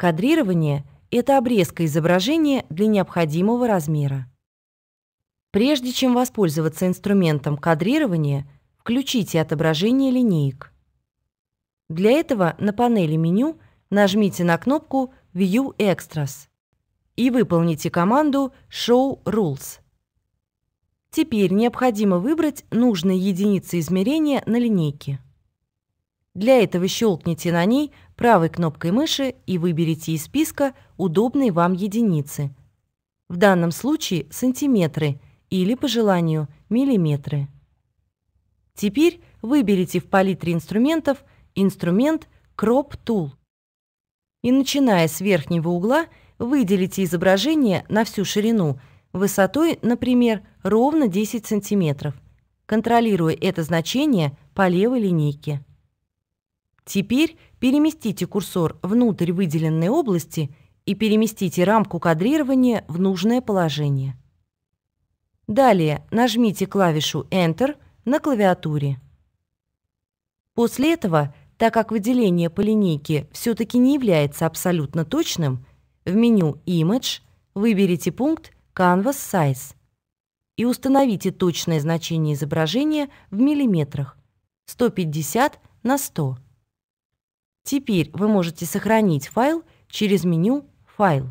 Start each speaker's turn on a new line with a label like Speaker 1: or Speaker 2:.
Speaker 1: Кадрирование – это обрезка изображения для необходимого размера. Прежде чем воспользоваться инструментом кадрирования, включите отображение линеек. Для этого на панели меню нажмите на кнопку «View Extras» и выполните команду «Show Rules». Теперь необходимо выбрать нужные единицы измерения на линейке. Для этого щелкните на ней правой кнопкой мыши и выберите из списка удобные вам единицы. В данном случае сантиметры или, по желанию, миллиметры. Теперь выберите в палитре инструментов инструмент Crop Tool и, начиная с верхнего угла, выделите изображение на всю ширину, высотой, например, ровно 10 см, контролируя это значение по левой линейке. Теперь переместите курсор внутрь выделенной области и переместите рамку кадрирования в нужное положение. Далее нажмите клавишу Enter на клавиатуре. После этого, так как выделение по линейке все-таки не является абсолютно точным, в меню Image выберите пункт Canvas Size и установите точное значение изображения в миллиметрах 150 на 100. Теперь вы можете сохранить файл через меню «Файл».